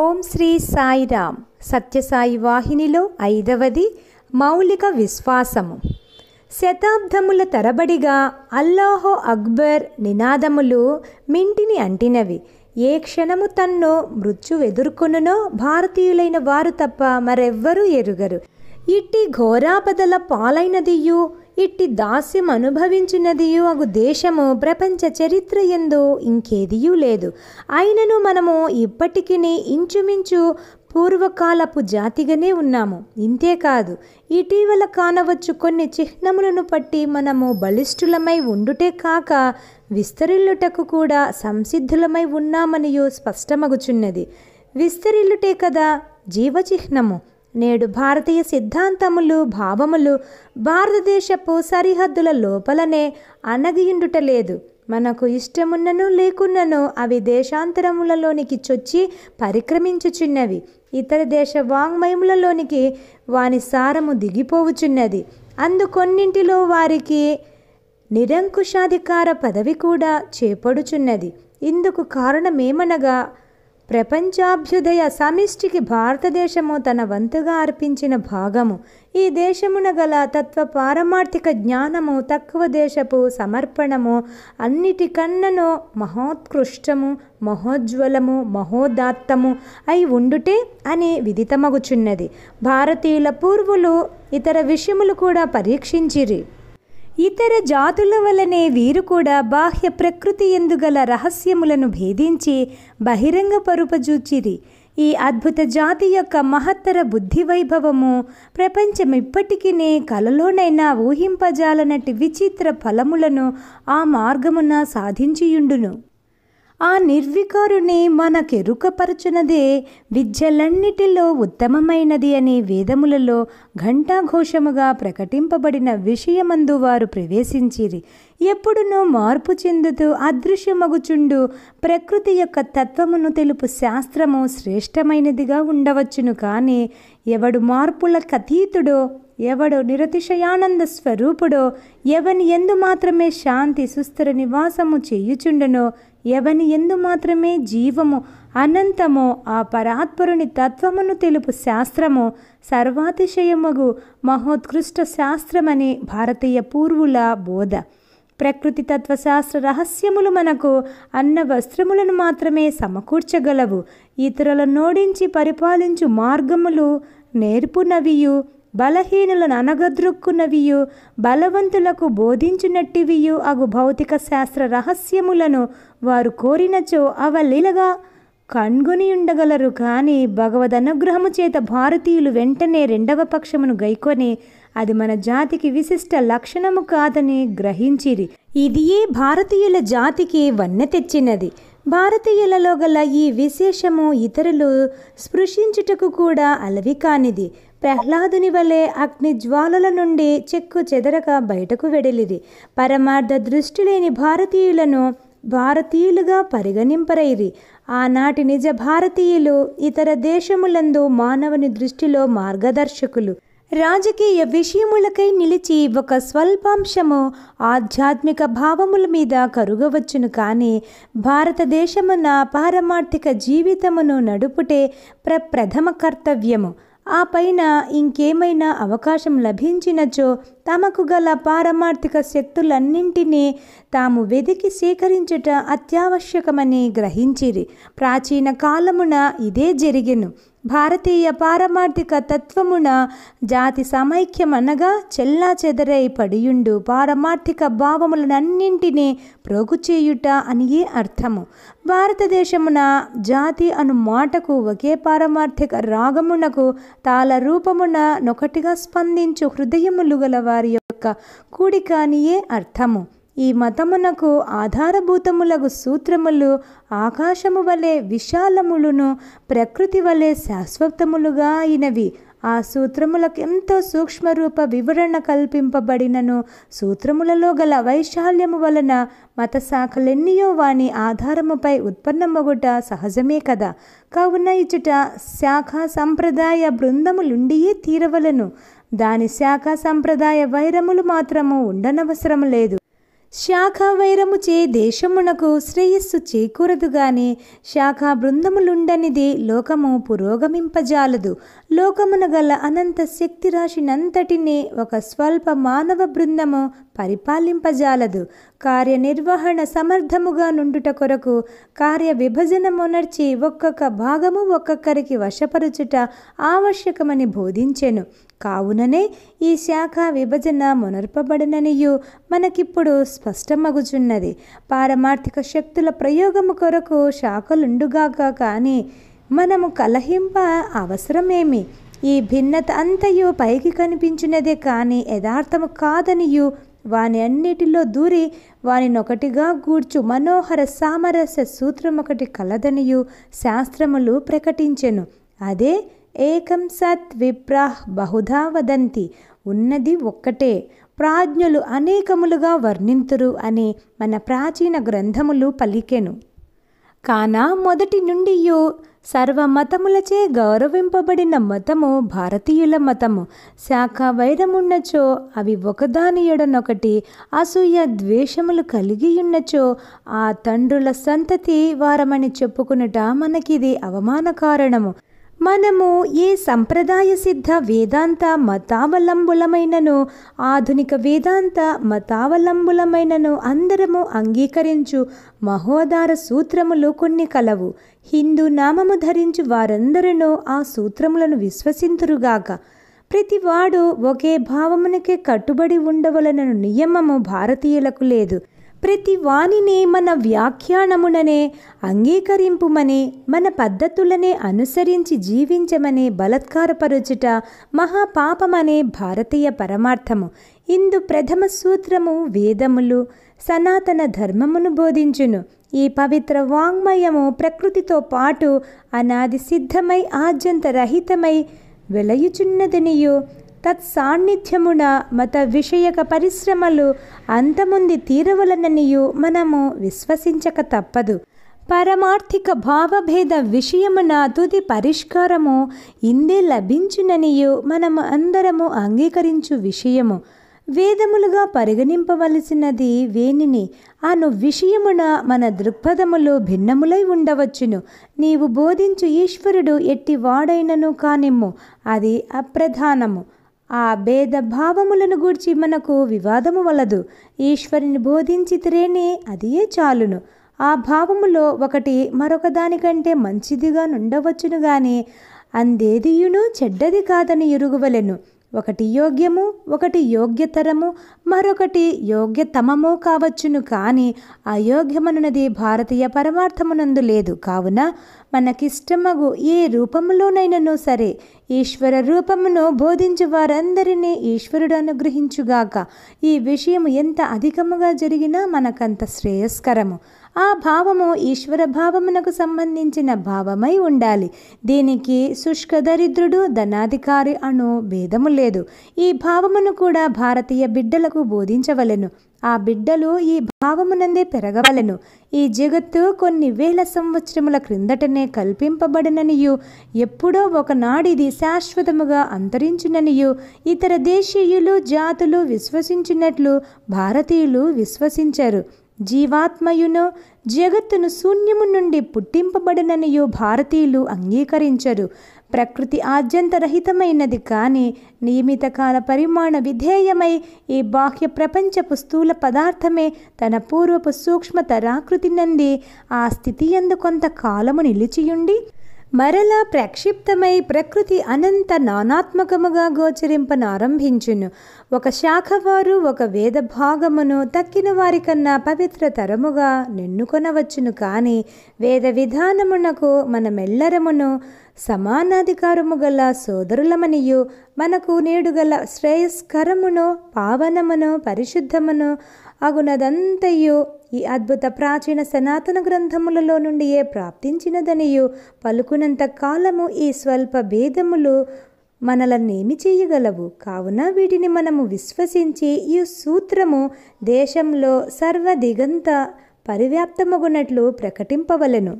ఓం శ్రీ సాయిరామ్ సత్యసాయి వాహినిలో ఐదవది మౌలిక విశ్వాసము శతాబ్దముల తరబడిగా అల్లాహో అక్బర్ నినాదములు మింటిని అంటినవి ఏ క్షణము తన్ను ఎదుర్కొనునో భారతీయులైన వారు తప్ప మరెవ్వరూ ఎరుగరు ఇట్టి ఘోరాపదల పాలైనదియు ఇట్టి దాస్యం అనుభవించినదియు అగు దేశము ప్రపంచ చరిత్ర ఎందు ఇంకేదియూ లేదు అయినను మనము ఇప్పటికీ ఇంచుమించు పూర్వకాలపు జాతిగానే ఉన్నాము ఇంతేకాదు ఇటీవల కానవచ్చు కొన్ని చిహ్నములను పట్టి మనము బలిష్ఠులమై ఉండుటే కాక విస్తరిల్లుటకు కూడా సంసిద్ధులమై ఉన్నామనియు స్పష్టమగుచున్నది విస్తరిల్లుటే కదా జీవచిహ్నము నేడు భారతీయ సిద్ధాంతములు భావములు భారతదేశపు సరిహద్దుల లోపలనే అనగియుండుట లేదు మనకు ఇష్టమున్నను లేకున్నను అవి దేశాంతరములలోనికి చొచ్చి పరిక్రమించుచున్నవి ఇతర దేశ వాంగ్మయములలోనికి వాని సారము దిగిపోవుచున్నది అందు కొన్నింటిలో వారికి నిరంకుశాధికార పదవి కూడా చేపడుచున్నది ఇందుకు కారణమేమనగా ప్రపంచాభ్యుదయ సమిష్టికి భారతదేశము తన వంతుగా అర్పించిన భాగము ఈ దేశమున గల తత్వ పారమార్థిక జ్ఞానము తక్కువ దేశపు సమర్పణము అన్నిటికన్ననో మహోత్కృష్టము మహోజ్వలము మహోదాత్తము అయి ఉండుటే అని విదితమగుచున్నది భారతీయుల పూర్వులు ఇతర విషయములు కూడా పరీక్షించిరి ఇతర జాతుల వలనే వీరు కూడా బాహ్య ప్రకృతి ఎందుగల రహస్యములను భేదించి బహిరంగ పరుపజూచిరి ఈ అద్భుత జాతి యొక్క మహత్తర బుద్ధి వైభవము ఇప్పటికీనే కలలోనైనా ఊహింపజాలనటి విచిత్ర ఫలములను ఆ మార్గమున సాధించియుండును ఆ నిర్వికారుని మనకెరుకపరచునదే విద్యలన్నిటిలో ఉత్తమమైనది అని వేదములలో ఘంటాఘోషముగా ప్రకటింపబడిన విషయమందు వారు ప్రవేశించిరి ఎప్పుడునూ మార్పు చెందుతూ అదృశ్యమగుచుండు ప్రకృతి యొక్క తత్వమును తెలుపు శాస్త్రము శ్రేష్టమైనదిగా ఉండవచ్చును కానీ ఎవడు మార్పులకు అతీతుడో ఎవడో నిరతిశయానంద స్వరూపుడో ఎవని ఎందు మాత్రమే శాంతి సుస్థిర నివాసము చేయుచుండనో ఎవని ఎందు మాత్రమే జీవము అనంతమో ఆ పరాత్పరుని తత్వమును తెలుపు శాస్త్రము సర్వాతిశయమగు మహోత్కృష్ట శాస్త్రమని భారతీయ పూర్వుల బోధ ప్రకృతి తత్వశాస్త్ర రహస్యములు మనకు అన్న వస్త్రములను మాత్రమే సమకూర్చగలవు ఇతరులను నోడించి పరిపాలించు మార్గములు నేర్పునవియు బలహీనులను అనగద్రొక్కునవియు బలవంతులకు బోధించునట్టివియు అగు భౌతిక శాస్త్ర రహస్యములను వారు కోరినచో అవలీలగా కనుగొని ఉండగలరు కానీ భగవద్ అనుగ్రహము చేత భారతీయులు వెంటనే రెండవ పక్షమును గైకొని అది మన జాతికి విశిష్ట లక్షణము కాదని గ్రహించిరి ఇదియే భారతీయుల జాతికి వన్నె తెచ్చినది భారతీయులలో గల ఈ విశేషము ఇతరులు స్పృశించుటకు కూడా అలవి కానిది ప్రహ్లాదుని వలె అగ్ని జ్వాలల నుండి చెక్కు చెదరక బయటకు వెడలిది పరమార్థ దృష్టి లేని భారతీయులను భారతీయులుగా పరిగణింపరైరి ఆనాటి నిజ భారతీయులు ఇతర దేశములందు మానవుని దృష్టిలో మార్గదర్శకులు రాజకీయ విషయములకై నిలిచి ఒక స్వల్పాంశము ఆధ్యాత్మిక భావముల మీద కరుగవచ్చును కానీ భారతదేశమున పారమార్థిక జీవితమును నడుపుటే ప్రప్రథమ కర్తవ్యము ఆ పైన ఇంకేమైనా అవకాశం లభించినచో తమకు గల పారమార్థిక శక్తులన్నింటినీ తాము వెదికి సేకరించుట అత్యావశ్యకమని గ్రహించిరి ప్రాచీన కాలమున ఇదే జరిగెను భారతీయ పారమార్థిక తత్వమున జాతి సమైక్యమనగా చెల్లా చెదరై పడియుండు పారమార్థిక భావములనన్నింటినీ ప్రోగుచేయుట అనియే అర్థము భారతదేశమున జాతి అను మాటకు ఒకే పారమార్థిక రాగమునకు తాళ రూపమున నొకటిగా స్పందించు హృదయములు గల వారి యొక్క కూడికానియే అనియే అర్థము ఈ మతమునకు ఆధారభూతములగు సూత్రములు ఆకాశము వలె విశాలములును ప్రకృతి వలె శాశ్వతములుగా అయినవి ఆ సూత్రములకు ఎంతో సూక్ష్మరూప వివరణ కల్పింపబడినను సూత్రములలో గల వైశాల్యము వలన మత శాఖలెన్నియో వాని ఆధారముపై ఉత్పన్నమగుట సహజమే కదా కావున ఇచుట శాఖ సంప్రదాయ బృందములుండియే తీరవలను దాని శాఖ సంప్రదాయ వైరములు మాత్రము ఉండనవసరము లేదు శాఖ వైరముచే దేశమునకు శ్రేయస్సు చేకూరదుగాని శాఖ బృందములుండనిది లోకము పురోగమింపజాలదు లోకమున గల అనంత శక్తి రాశినంతటిని ఒక స్వల్ప మానవ బృందము పరిపాలింపజాలదు కార్యనిర్వహణ సమర్థముగా నుండుట కొరకు కార్య విభజనమునర్చి ఒక్కొక్క భాగము ఒక్కొక్కరికి వశపరుచుట ఆవశ్యకమని బోధించెను కావుననే ఈ శాఖ విభజన మునర్పబడిననియు మనకిప్పుడు స్పష్టమగుచున్నది పారమార్థిక శక్తుల ప్రయోగము కొరకు శాఖలుండుగాక కానీ మనము కలహింప అవసరమేమి ఈ భిన్నత అంతయు పైకి కనిపించినదే కానీ యథార్థము కాదనియు వాని అన్నిటిలో దూరి వానినొకటిగా గూడ్చు మనోహర సామరస్య సూత్రం ఒకటి కలదనియు శాస్త్రములు ప్రకటించెను అదే ఏకం సత్ విప్రాహ్ బహుధా వదంతి ఉన్నది ఒక్కటే ప్రాజ్ఞులు అనేకములుగా వర్ణింతురు అని మన ప్రాచీన గ్రంథములు పలికెను కాన మొదటి నుండియో సర్వమతములచే గౌరవింపబడిన మతము భారతీయుల మతము శాఖ వైరమున్నచో అవి ఒకదాని ఎడనొకటి అసూయ ద్వేషములు కలిగియున్నచో ఆ తండ్రుల సంతతి వారమని చెప్పుకునుట మనకిది అవమానకారణము మనము ఏ సంప్రదాయ సిద్ధ వేదాంత మతావలంబులమైనను ఆధునిక వేదాంత మతావలంబులమైనను అందరము అంగీకరించు మహోదార సూత్రములు కొన్ని కలవు హిందూ నామము ధరించు వారందరూ ఆ సూత్రములను విశ్వసింతురుగాక ప్రతివాడు ఒకే భావమునకే కట్టుబడి ఉండవలనను నియమము భారతీయులకు లేదు ప్రతి వాణినే మన వ్యాఖ్యానముననే అంగీకరింపుమనే మన పద్ధతులనే అనుసరించి జీవించమనే బలత్కారపరుచుట మహాపాపమనే భారతీయ పరమార్థము ఇందు ప్రథమ సూత్రము వేదములు సనాతన ధర్మమును బోధించును ఈ పవిత్ర వాంగ్మయము ప్రకృతితో పాటు అనాది సిద్ధమై ఆద్యంతరహితమై వెలయుచున్నదనియు తత్సాన్నిధ్యమున మత విషయక పరిశ్రమలు అంతముంది తీరవలననియు మనము విశ్వసించక తప్పదు పరమార్థిక భావభేద విషయమున తుది పరిష్కారము ఇందే లభించుననియు మనము అందరము అంగీకరించు విషయము వేదములుగా పరిగణింపవలసినది వేణిని అను విషయమున మన దృక్పథములు భిన్నములై ఉండవచ్చును నీవు బోధించు ఈశ్వరుడు ఎట్టి వాడైనను కానిమ్ము అది అప్రధానము ఆ భేద భావములను గూర్చి మనకు వివాదము వలదు ఈశ్వరుని తిరేనే అదియే చాలును ఆ భావములో ఒకటి మరొక దానికంటే మంచిదిగా నుండవచ్చును గాని అందేదియును చెడ్డది కాదని ఎరుగువలెను ఒకటి యోగ్యము ఒకటి యోగ్యతరము మరొకటి యోగ్యతమము కావచ్చును కానీ అయోగ్యమనున్నది భారతీయ పరమార్థమునందు లేదు కావున మనకిష్టమగు ఏ రూపములోనైనను సరే ఈశ్వర రూపమును బోధించు వారందరినీ ఈశ్వరుడు అనుగ్రహించుగాక ఈ విషయం ఎంత అధికముగా జరిగినా మనకంత శ్రేయస్కరము ఆ భావము ఈశ్వర భావమునకు సంబంధించిన భావమై ఉండాలి దీనికి శుష్క దరిద్రుడు ధనాధికారి అను భేదము లేదు ఈ భావమును కూడా భారతీయ బిడ్డలకు బోధించవలెను ఆ బిడ్డలు ఈ భావమునందే పెరగవలను ఈ జగత్తు కొన్ని వేల సంవత్సరముల క్రిందటనే కల్పింపబడిననియు ఎప్పుడో ఒకనాడిది శాశ్వతముగా అంతరించిననియు ఇతర దేశీయులు జాతులు విశ్వసించినట్లు భారతీయులు విశ్వసించారు జీవాత్మయును జగత్తును శూన్యము నుండి పుట్టింపబడిననియు భారతీయులు అంగీకరించరు ప్రకృతి ఆద్యంతరహితమైనది కానీ నియమిత కాల పరిమాణ విధేయమై ఈ బాహ్య ప్రపంచపు స్థూల పదార్థమే తన పూర్వపు సూక్ష్మతరాకృతి నంది ఆ స్థితి ఎందు కొంతకాలము నిలిచియుండి మరలా ప్రక్షిప్తమై ప్రకృతి అనంత నానాత్మకముగా గోచరింపనారంభించును ఒక శాఖవారు ఒక వేద భాగమును తక్కిన వారికన్నా పవిత్రతరముగా నిన్నుకొనవచ్చును కానీ వేద విధానమునకు మనమెల్లరమును సమానాధికారము గల సోదరులమనియు మనకు నేడుగల శ్రేయస్కరమును పావనమును పరిశుద్ధమును అగునదంతయు ఈ అద్భుత ప్రాచీన సనాతన గ్రంథములలో నుండియే ప్రాప్తించినదనియు పలుకునంత కాలము ఈ స్వల్ప భేదములు మనలనేమి చేయగలవు కావున వీటిని మనము విశ్వసించి ఈ సూత్రము దేశంలో సర్వదిగంత పరివ్యాప్తమగునట్లు ప్రకటింపవలను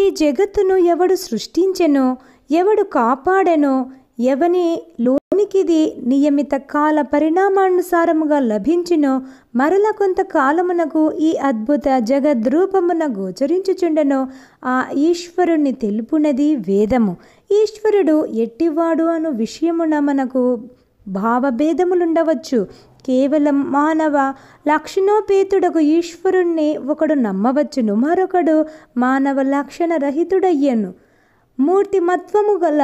ఈ జగత్తును ఎవడు సృష్టించెనో ఎవడు కాపాడెనో ఎవని ఉనికిది నియమిత కాల పరిణామానుసారముగా లభించినో మరల కొంతకాలమునకు ఈ అద్భుత జగద్రూపమున గోచరించుచుండెనో ఆ ఈశ్వరుణ్ణి తెలుపునది వేదము ఈశ్వరుడు ఎట్టివాడు అను విషయమున మనకు భావభేదములుండవచ్చు కేవలం మానవ లక్షణోపేతుడకు ఈశ్వరుణ్ణి ఒకడు నమ్మవచ్చును మరొకడు మానవ లక్షణ రహితుడయ్యను మూర్తిమత్వము గల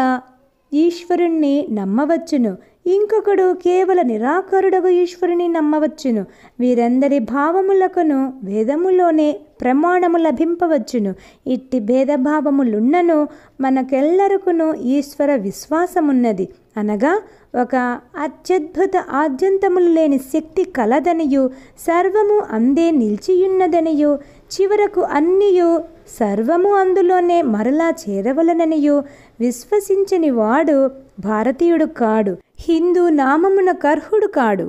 ఈశ్వరుణ్ణి నమ్మవచ్చును ఇంకొకడు కేవల నిరాకారుడగు ఈశ్వరుని నమ్మవచ్చును వీరందరి భావములకును వేదములోనే ప్రమాణము లభింపవచ్చును ఇట్టి భేదభావములున్నను మనకెల్లరకును ఈశ్వర విశ్వాసమున్నది అనగా ఒక అత్యద్భుత ఆద్యంతములు లేని శక్తి కలదనియు సర్వము అందే నిలిచియున్నదనియు చివరకు అన్నియు సర్వము అందులోనే మరలా చేరవలననియు విశ్వసించని వాడు భారతీయుడు కాడు హిందూ నామమున కర్హుడు కాడు